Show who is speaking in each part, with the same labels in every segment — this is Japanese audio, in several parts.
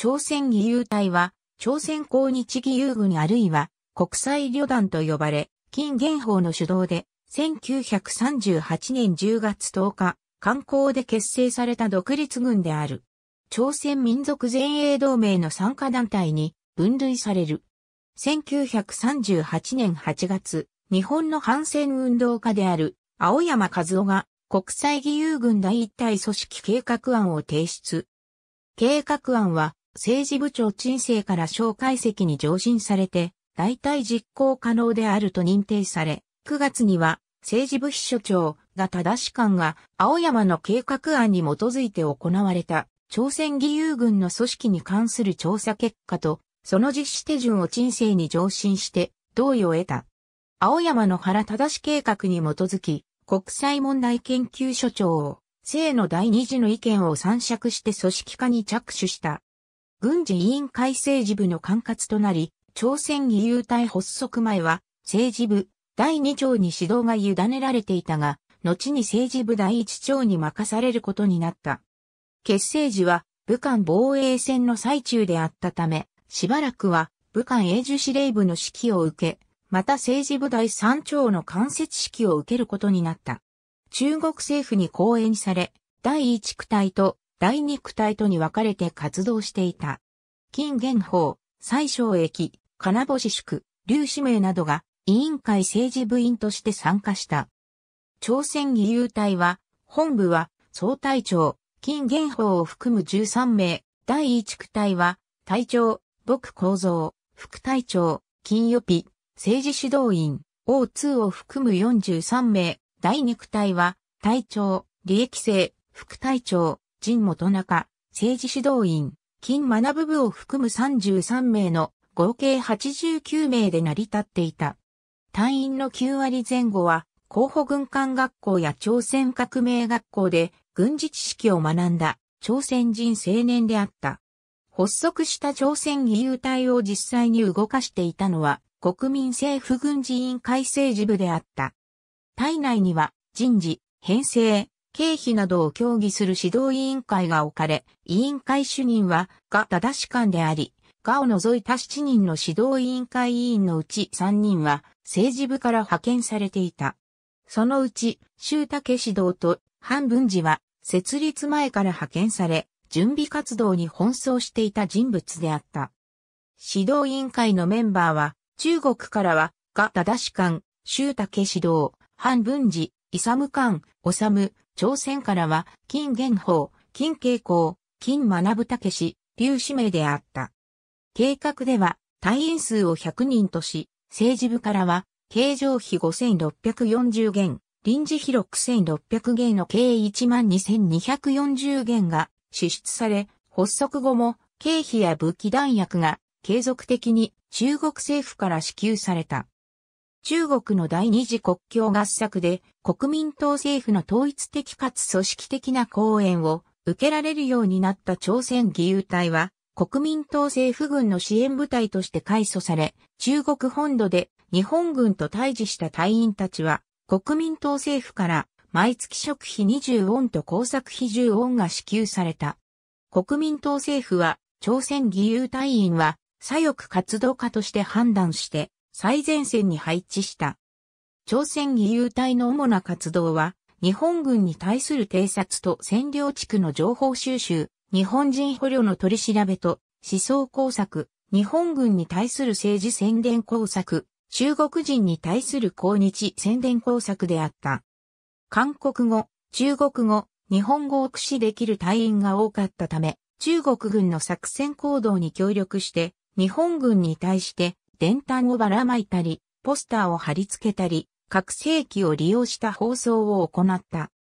Speaker 1: 朝鮮義勇隊は、朝鮮抗日義勇軍あるいは国際旅団と呼ばれ、金元宝の主導で、1938年10月10日、観光で結成された独立軍である。朝鮮民族前衛同盟の参加団体に分類される。1938年8月、日本の反戦運動家である青山和夫が国際義勇軍第一体組織計画案を提出。計画案は政治部長陳生から蒋介石に上申されて、大体実行可能であると認定され、9月には政治部秘書長が正し官が青山の計画案に基づいて行われた朝鮮義勇軍の組織に関する調査結果と、その実施手順を陳生に上申して同意を得た。青山の原正計画に基づき、国際問題研究所長を、生の第二次の意見を参酌して組織化に着手した。軍事委員会政治部の管轄となり、朝鮮義勇隊発足前は政治部第2長に指導が委ねられていたが、後に政治部第1長に任されることになった。結成時は武漢防衛戦の最中であったため、しばらくは武漢永寿司令部の指揮を受け、また政治部第3長の間接指揮を受けることになった。中国政府に講演され、第1区隊と大肉体とに分かれて活動していた。金元法、最小駅、金星宿、劉志明などが委員会政治部員として参加した。朝鮮義勇隊は、本部は総隊長、金元法を含む13名、第1区隊は、隊長、僕構造、副隊長、金予備、政治指導員、O2 を含む43名、第2区隊は、隊長、利益生、副隊長、陳元中、政治指導員、金学部を含む33名の合計89名で成り立っていた。隊員の9割前後は、候補軍艦学校や朝鮮革命学校で軍事知識を学んだ朝鮮人青年であった。発足した朝鮮義勇隊を実際に動かしていたのは国民政府軍事委員会政治部であった。隊内には人事、編成、経費などを協議する指導委員会が置かれ、委員会主任は、が正し官であり、がを除いた7人の指導委員会委員のうち3人は、政治部から派遣されていた。そのうち、周武指導と、半文治は、設立前から派遣され、準備活動に奔走していた人物であった。指導委員会のメンバーは、中国からは、が正し官、周武指導、半文治、イサム官、治、朝鮮からは、金元宝、金慶光、金学武氏、劉氏名であった。計画では、隊員数を100人とし、政治部からは、経常費5640元、臨時費6600元の計12240元が支出され、発足後も経費や武器弾薬が継続的に中国政府から支給された。中国の第二次国境合作で国民党政府の統一的かつ組織的な講演を受けられるようになった朝鮮義勇隊は国民党政府軍の支援部隊として改組され、中国本土で日本軍と対峙した隊員たちは国民党政府から毎月食費20ウォンと工作費10ウォンが支給された。国民党政府は朝鮮義勇隊員は左翼活動家として判断して最前線に配置した。朝鮮義勇隊の主な活動は、日本軍に対する偵察と占領地区の情報収集、日本人捕虜の取り調べと思想工作、日本軍に対する政治宣伝工作、中国人に対する抗日宣伝工作であった。韓国語、中国語、日本語を駆使できる隊員が多かったため、中国軍の作戦行動に協力して、日本軍に対して電端をばらまいたり、ポスターを貼り付けたり、拡声器を利用した放送を行った。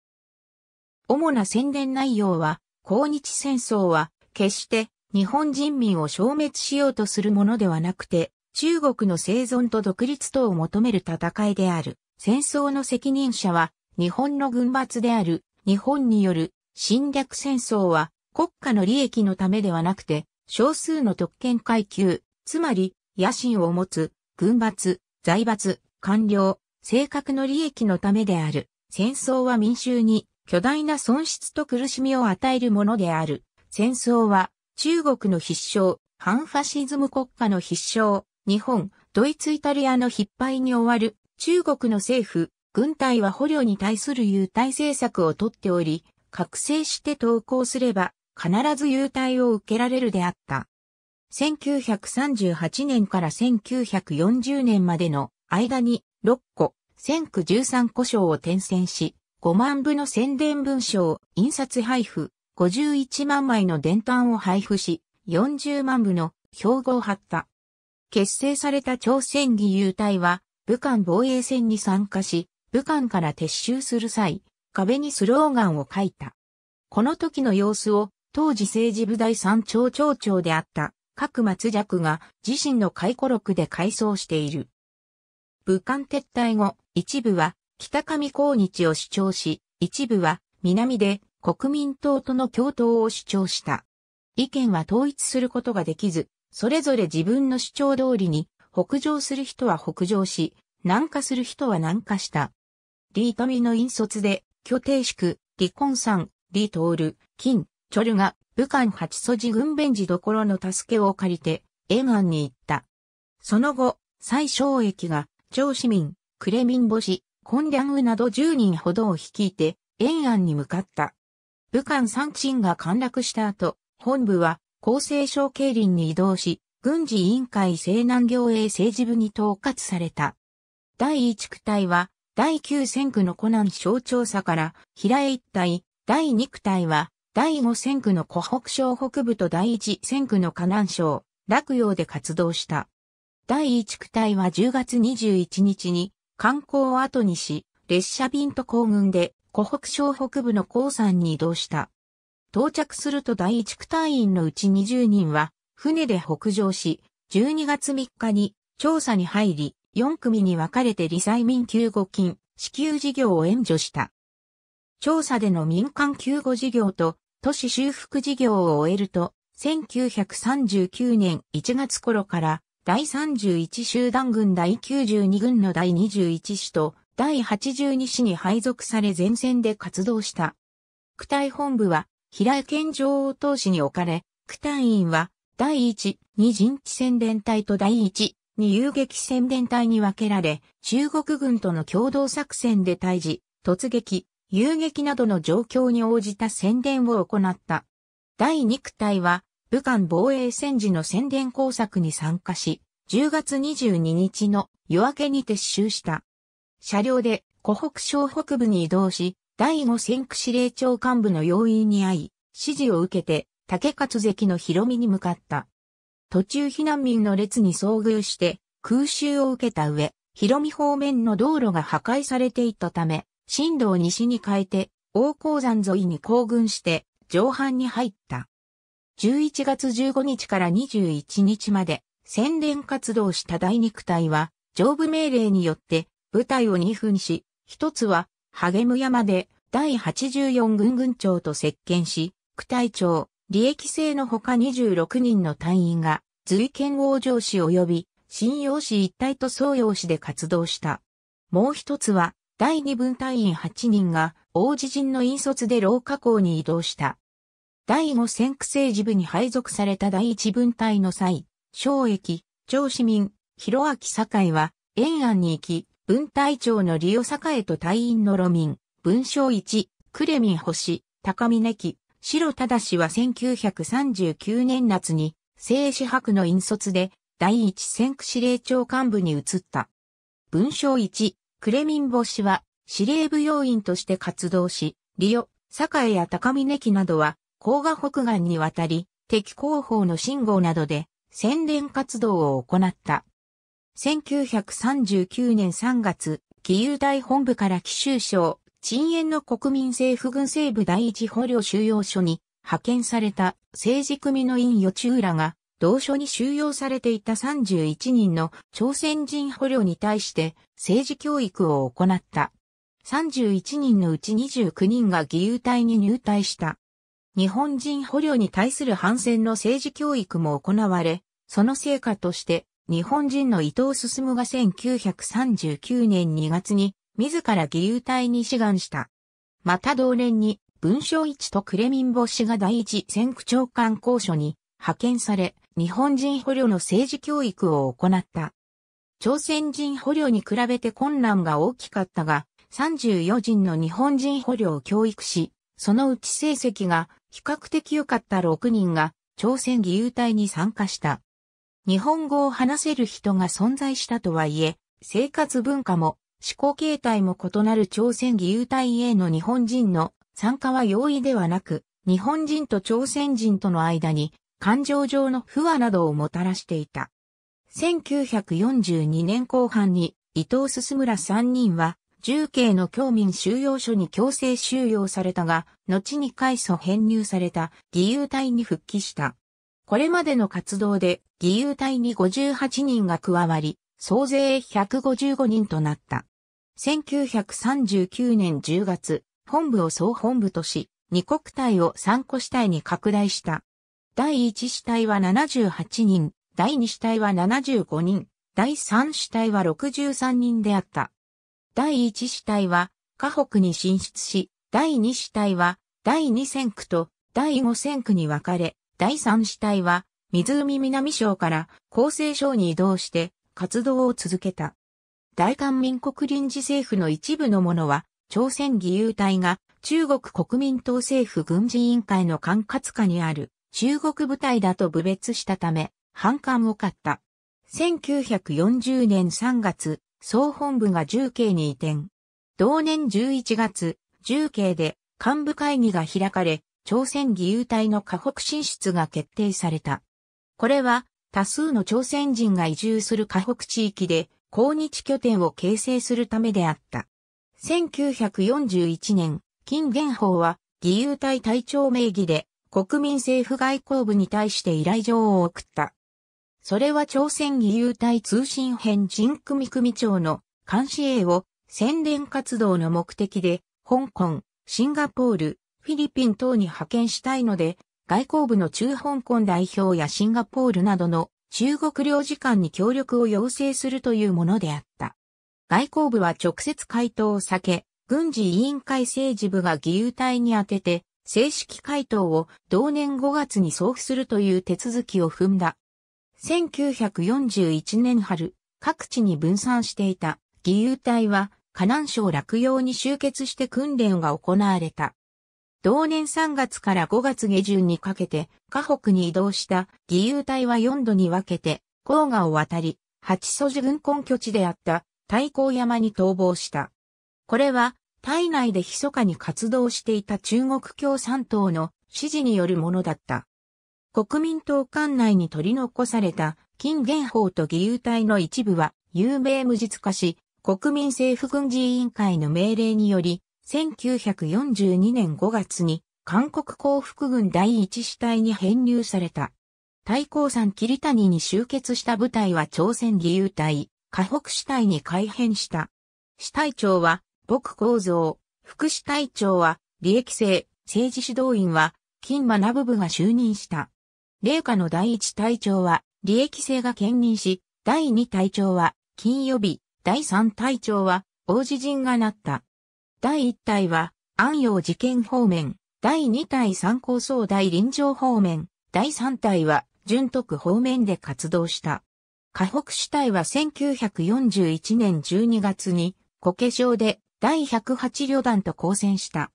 Speaker 1: 主な宣伝内容は、抗日戦争は、決して日本人民を消滅しようとするものではなくて、中国の生存と独立等を求める戦いである。戦争の責任者は、日本の軍閥である、日本による侵略戦争は、国家の利益のためではなくて、少数の特権階級、つまり野心を持つ、軍閥、財閥、官僚、性格の利益のためである。戦争は民衆に巨大な損失と苦しみを与えるものである。戦争は中国の必勝、反ファシズム国家の必勝、日本、ドイツイタリアの失敗に終わる。中国の政府、軍隊は捕虜に対する優待政策をとっており、覚醒して投降すれば必ず優待を受けられるであった。1938年から1940年までの間に6個、1000区13個章を転戦し、5万部の宣伝文章を印刷配布、51万枚の伝端を配布し、40万部の標語を貼った。結成された朝鮮義勇隊は、武漢防衛戦に参加し、武漢から撤収する際、壁にスローガンを書いた。この時の様子を、当時政治部第三庁長長であった、各松弱が自身の回顧録で回想している。武漢撤退後、一部は北上抗日を主張し、一部は南で国民党との共闘を主張した。意見は統一することができず、それぞれ自分の主張通りに、北上する人は北上し、南下する人は南下した。リートミの引率で、巨帝宿、李根山、李徹、金、チョルが武漢八寺軍弁寺所の助けを借りて、延安に行った。その後、最小駅が、張市民、クレミン母子、コンリャンウなど10人ほどを率いて、延安に向かった。武漢三鎮が陥落した後、本部は、厚生省経林に移動し、軍事委員会西南行営政治部に統括された。第一区隊は、第九戦区の湖南省庁舎から、平江一隊、第二区隊は、第5戦区の湖北省北部と第1戦区の河南省、洛陽で活動した。第1区隊は10月21日に、観光を後にし、列車便と行軍で、湖北省北部の黄山に移動した。到着すると第1区隊員のうち20人は、船で北上し、12月3日に調査に入り、4組に分かれて理財民救護金、支給事業を援助した。調査での民間救護事業と都市修復事業を終えると、1939年1月頃から第31集団軍第92軍の第21師と第82師に配属され前線で活動した。区隊本部は平井県上王党市に置かれ、区隊員は第1、2陣地宣伝隊と第1、2遊撃宣伝隊に分けられ、中国軍との共同作戦で対峙、突撃、遊撃などの状況に応じた宣伝を行った。第2区隊は、武漢防衛戦時の宣伝工作に参加し、10月22日の夜明けに撤収した。車両で湖北省北部に移動し、第5戦区司令長幹部の要員に会い、指示を受けて、竹勝関の広見に向かった。途中避難民の列に遭遇して、空襲を受けた上、広見方面の道路が破壊されていったため、度を西に変えて、大鉱山沿いに行軍して、上半に入った。11月15日から21日まで、宣伝活動した第肉区隊は、上部命令によって、部隊を2分し、一つは、励む山で、第84軍軍長と接見し、区隊長、利益制のほか26人の隊員が、随県王城市及び、新陽市一帯と総陽市で活動した。もう一つは、第2分隊員8人が王子陣の引率で廊下校に移動した。第5戦区政治部に配属された第1分隊の際、昭駅、長市民、広明堺は、延安に行き、分隊長の利用堺と隊員の路民、文章一、ミン星、高峰木、白忠は1939年夏に、聖子博の引率で、第一戦区司令長幹部に移った。文章1、クレミンボ氏は司令部要員として活動し、リオ、栄や高峰木などは、甲賀北岸にわたり、敵広報の信号などで、宣伝活動を行った。1939年3月、義勇大本部から奇州省、鎮遠の国民政府軍西部第一捕虜収容所に派遣された政治組の院与中らが同所に収容されていた31人の朝鮮人捕虜に対して政治教育を行った。31人のうち29人が義勇隊に入隊した。日本人捕虜に対する反戦の政治教育も行われ、その成果として日本人の伊藤進が1939年2月に自ら義勇隊に志願した。また同年に文章一とクレミンボ氏が第一選区長官公署に派遣され、日本人捕虜の政治教育を行った。朝鮮人捕虜に比べて困難が大きかったが、34人の日本人捕虜を教育し、そのうち成績が比較的良かった6人が朝鮮義勇隊に参加した。日本語を話せる人が存在したとはいえ、生活文化も思考形態も異なる朝鮮義勇隊への日本人の参加は容易ではなく、日本人と朝鮮人との間に感情上の不和などをもたらしていた。1942年後半に伊藤進村3人は重慶の教民収容所に強制収容されたが、後に快祖編入された義勇隊に復帰した。これまでの活動で義勇隊に58人が加わり、総勢155人となった。1939年10月、本部を総本部とし、二国隊を三個主隊に拡大した。第1死体は78人、第2死体は75人、第3死体は63人であった。第1死体は、河北に進出し、第2死体は、第2戦区と第5戦区に分かれ、第3死体は、湖南省から厚生省に移動して活動を続けた。大韓民国臨時政府の一部のものは、朝鮮義勇隊が中国国民党政府軍事委員会の管轄下にある中国部隊だと部別したため、反感を買った。1940年3月、総本部が重慶に移転。同年11月、重慶で幹部会議が開かれ、朝鮮義勇隊の河北進出が決定された。これは多数の朝鮮人が移住する河北地域で抗日拠点を形成するためであった。1941年、金元宝は義勇隊隊長名義で国民政府外交部に対して依頼状を送った。それは朝鮮義勇隊通信編人組組長の監視営を宣伝活動の目的で、香港、シンガポール、フィリピン等に派遣したいので、外交部の中香港代表やシンガポールなどの中国領事館に協力を要請するというものであった。外交部は直接回答を避け、軍事委員会政治部が義勇隊に当てて、正式回答を同年5月に送付するという手続きを踏んだ。1941年春、各地に分散していた義勇隊は、河南省落陽に集結して訓練が行われた。同年3月から5月下旬にかけて、河北に移動した義勇隊は4度に分けて、黄河を渡り、八祖寺軍根拠地であった太閤山に逃亡した。これは体内で密かに活動していた中国共産党の指示によるものだった。国民党管内に取り残された金元宝と義勇隊の一部は有名無実化し、国民政府軍事委員会の命令により、1942年5月に韓国幸福軍第一支隊に編入された。対抗山桐谷に集結した部隊は朝鮮義勇隊、河北支隊に改編した。支隊長は僕構造、福祉隊長は、利益性、政治指導員は、金学部が就任した。霊下の第一隊長は、利益性が兼任し、第二隊長は、金曜日、第三隊長は、王子陣がなった。第一隊は、安陽事件方面、第二隊参考総大臨場方面、第三隊は、順徳方面で活動した。河北主隊は1941年12月に、こけしで第108旅団と交戦した。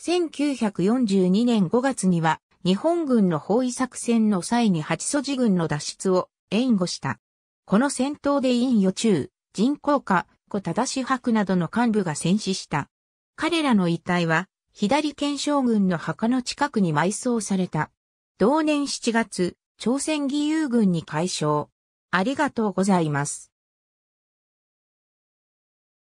Speaker 1: 1942年5月には日本軍の包囲作戦の際に八祖寺軍の脱出を援護した。この戦闘で陰予中、人工化、小忠博などの幹部が戦死した。彼らの遺体は左県将軍の墓の近くに埋葬された。同年7月、朝鮮義勇軍に解消。ありがとうございます。